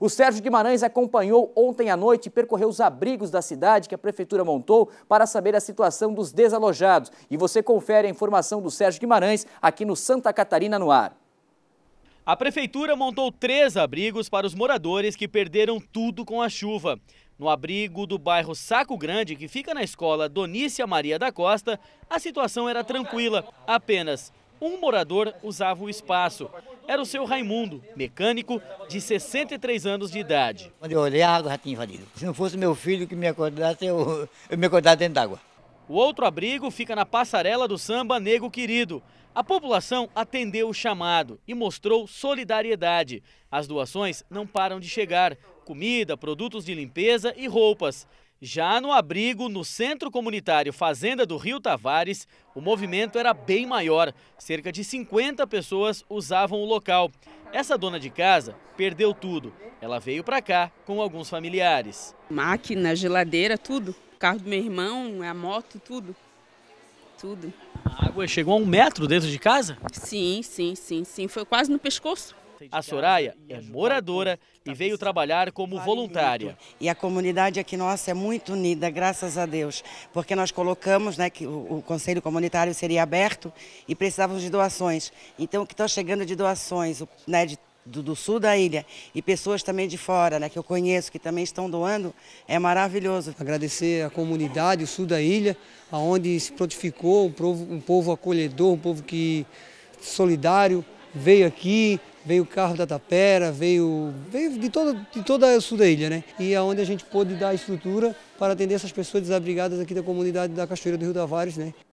O Sérgio Guimarães acompanhou ontem à noite e percorreu os abrigos da cidade que a prefeitura montou para saber a situação dos desalojados. E você confere a informação do Sérgio Guimarães aqui no Santa Catarina no ar. A prefeitura montou três abrigos para os moradores que perderam tudo com a chuva. No abrigo do bairro Saco Grande, que fica na escola Donícia Maria da Costa, a situação era tranquila. Apenas um morador usava o espaço era o seu Raimundo, mecânico de 63 anos de idade. Quando eu olhei, a água já tinha invadido. Se não fosse meu filho que me acordasse, eu, eu me acordaria dentro d'água. O outro abrigo fica na passarela do samba Nego Querido. A população atendeu o chamado e mostrou solidariedade. As doações não param de chegar: comida, produtos de limpeza e roupas. Já no abrigo, no Centro Comunitário Fazenda do Rio Tavares, o movimento era bem maior. Cerca de 50 pessoas usavam o local. Essa dona de casa perdeu tudo. Ela veio para cá com alguns familiares. Máquina, geladeira, tudo. O carro do meu irmão, a moto, tudo. Tudo. A água chegou a um metro dentro de casa? Sim, sim, sim, sim. Foi quase no pescoço. A Soraya é moradora tá e veio trabalhar como voluntária. E a comunidade aqui nossa é muito unida, graças a Deus, porque nós colocamos né, que o, conselho comunitário seria aberto e precisávamos de doações. Então, o que está chegando de doações, né, de do, do, sul da ilha e pessoas também de fora, né, que eu conheço, que também estão doando, é maravilhoso. Agradecer a comunidade, o sul da ilha, aonde se prontificou um povo, um povo acolhedor, um povo que solidário, veio aqui, veio o carro da Tapera, veio, veio de, toda, de toda a sul da ilha, né? E aonde é onde a gente pôde dar estrutura para atender essas pessoas desabrigadas aqui da comunidade da Cachoeira do Rio da né?